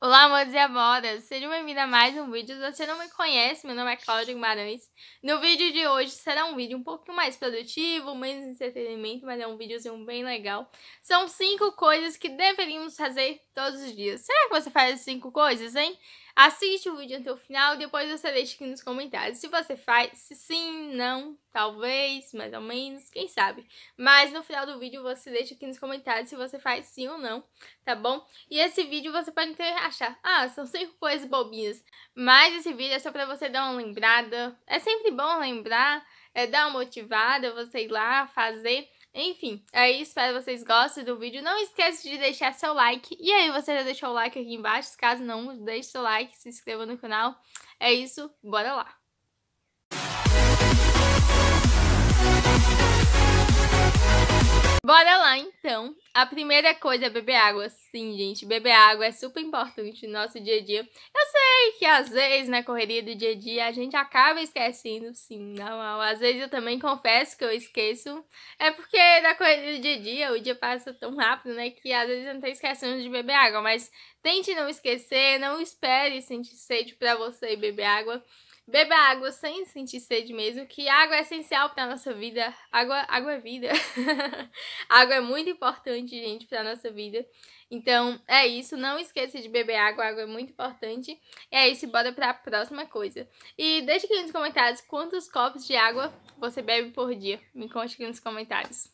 Olá, amores e amoras! Sejam bem-vindos a mais um vídeo. Se você não me conhece, meu nome é Cláudia Guimarães. No vídeo de hoje será um vídeo um pouquinho mais produtivo, menos entretenimento, mas é um vídeozinho bem legal. São cinco coisas que deveríamos fazer todos os dias. Será que você faz cinco coisas, hein? Assiste o vídeo até o final e depois você deixa aqui nos comentários se você faz, se sim, não, talvez, mais ou menos, quem sabe. Mas no final do vídeo você deixa aqui nos comentários se você faz sim ou não, tá bom? E esse vídeo você pode até achar, ah, são cinco coisas bobinhas. Mas esse vídeo é só pra você dar uma lembrada. É sempre bom lembrar, é dar uma motivada, você ir lá fazer enfim, é isso. Espero que vocês gostem do vídeo. Não esquece de deixar seu like. E aí, você já deixou o like aqui embaixo? Caso não, deixe seu like, se inscreva no canal. É isso, bora lá! Bora lá então. A primeira coisa é beber água. Sim, gente, beber água é super importante no nosso dia a dia. Eu sei que às vezes na correria do dia a dia a gente acaba esquecendo, sim, normal. Às vezes eu também confesso que eu esqueço. É porque na correria do dia a dia o dia passa tão rápido, né, que às vezes eu não tá esquecendo de beber água, mas tente não esquecer, não espere sentir sede para você beber água. Beba água sem sentir sede mesmo, que água é essencial para nossa vida. Água, água é vida. água é muito importante, gente, para nossa vida. Então, é isso. Não esqueça de beber água, água é muito importante. E é isso, bora para a próxima coisa. E deixa aqui nos comentários quantos copos de água você bebe por dia. Me conte aqui nos comentários.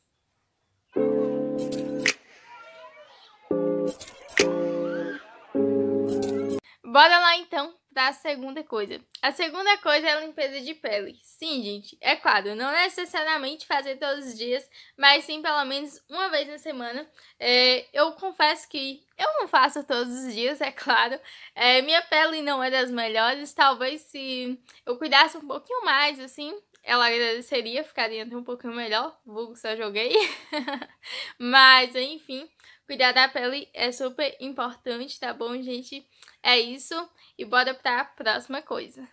Bora lá então da segunda coisa. A segunda coisa é a limpeza de pele. Sim, gente, é claro, não necessariamente fazer todos os dias, mas sim pelo menos uma vez na semana. É, eu confesso que eu não faço todos os dias, é claro. É, minha pele não é das melhores, talvez se eu cuidasse um pouquinho mais, assim, ela agradeceria, ficaria um pouquinho melhor, vulgo só joguei. Mas, enfim, Cuidar da pele é super importante, tá bom, gente? É isso. E bora pra próxima coisa.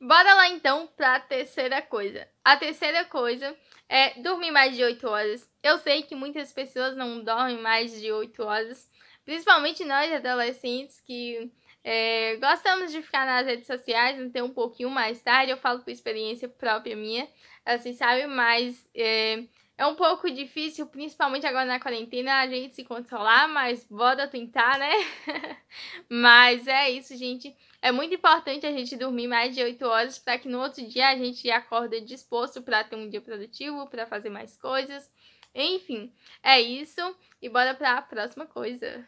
Bora lá então para a terceira coisa. A terceira coisa é dormir mais de 8 horas. Eu sei que muitas pessoas não dormem mais de 8 horas, principalmente nós adolescentes que é, gostamos de ficar nas redes sociais, então um pouquinho mais tarde, eu falo por experiência própria minha, assim, sabe? Mas é, é um pouco difícil, principalmente agora na quarentena, a gente se controlar, mas bora tentar, né? mas é isso, gente. É muito importante a gente dormir mais de 8 horas para que no outro dia a gente acorda disposto para ter um dia produtivo, para fazer mais coisas. Enfim, é isso e bora para a próxima coisa.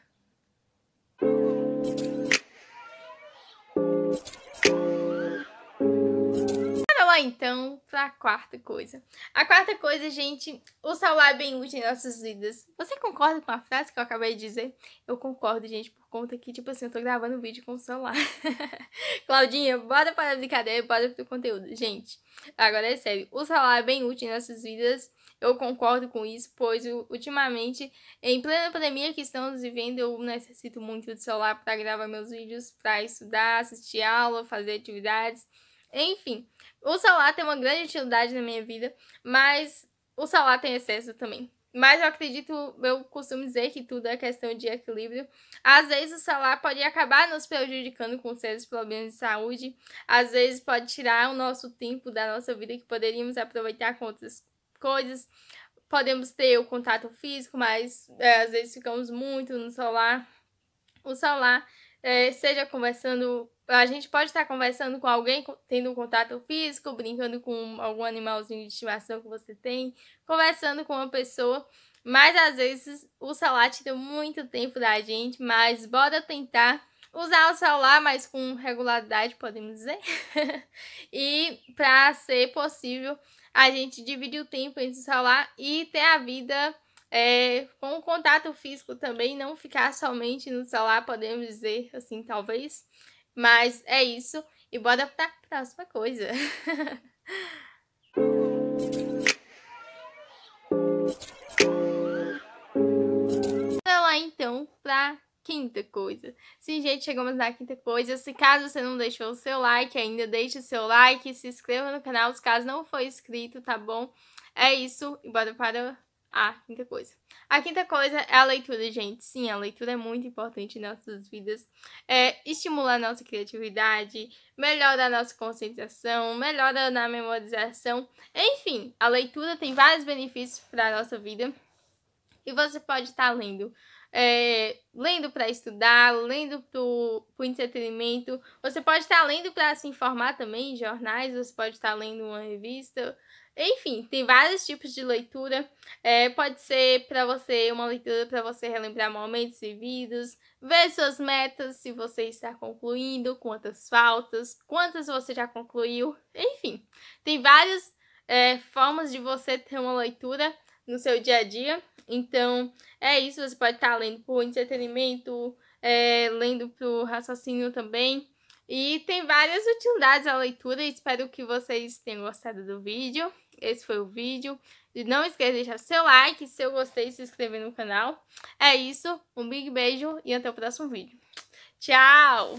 lá então para a quarta coisa. A quarta coisa, gente, o celular é bem útil em nossas vidas. Você concorda com a frase que eu acabei de dizer? Eu concordo, gente, por conta que, tipo assim, eu tô gravando vídeo com o celular. Claudinha, bora para a brincadeira, bora pro conteúdo. Gente, agora é sério. O celular é bem útil em nossas vidas. Eu concordo com isso, pois ultimamente, em plena pandemia que estamos vivendo, eu necessito muito do celular para gravar meus vídeos, para estudar, assistir aula, fazer atividades. Enfim, o salário tem uma grande utilidade na minha vida, mas o salário tem excesso também. Mas eu acredito, eu costumo dizer que tudo é questão de equilíbrio. Às vezes o salário pode acabar nos prejudicando com seus problemas de saúde, às vezes pode tirar o nosso tempo da nossa vida que poderíamos aproveitar com outras coisas. Podemos ter o contato físico, mas é, às vezes ficamos muito no celular. O celular, é, seja conversando a gente pode estar conversando com alguém, tendo um contato físico, brincando com algum animalzinho de estimação que você tem, conversando com uma pessoa, mas às vezes o celular tira muito tempo da gente, mas bora tentar usar o celular, mas com regularidade, podemos dizer. e para ser possível, a gente dividir o tempo entre o celular e ter a vida é, com o contato físico também, não ficar somente no celular, podemos dizer assim, talvez. Mas é isso. E bora pra próxima coisa. Bora lá então pra quinta coisa. Sim, gente, chegamos na quinta coisa. Se caso você não deixou o seu like ainda, deixe o seu like, se inscreva no canal, se caso não for inscrito, tá bom? É isso, e bora para a quinta coisa. A quinta coisa é a leitura, gente. Sim, a leitura é muito importante em nossas vidas. É, estimula a nossa criatividade, melhora a nossa concentração, melhora na memorização. Enfim, a leitura tem vários benefícios para a nossa vida. E você pode estar tá lendo é, lendo para estudar, lendo para o entretenimento. Você pode estar tá lendo para se informar também em jornais, você pode estar tá lendo uma revista, enfim, tem vários tipos de leitura. É, pode ser para você uma leitura para você relembrar momentos vividos, ver suas metas, se você está concluindo, quantas faltas, quantas você já concluiu. Enfim, tem várias é, formas de você ter uma leitura no seu dia a dia. Então, é isso. Você pode estar lendo por entretenimento, é, lendo para o raciocínio também. E tem várias utilidades a leitura, espero que vocês tenham gostado do vídeo. Esse foi o vídeo. E não esqueça de deixar seu like, seu gostei, se inscrever no canal. É isso, um big beijo e até o próximo vídeo. Tchau!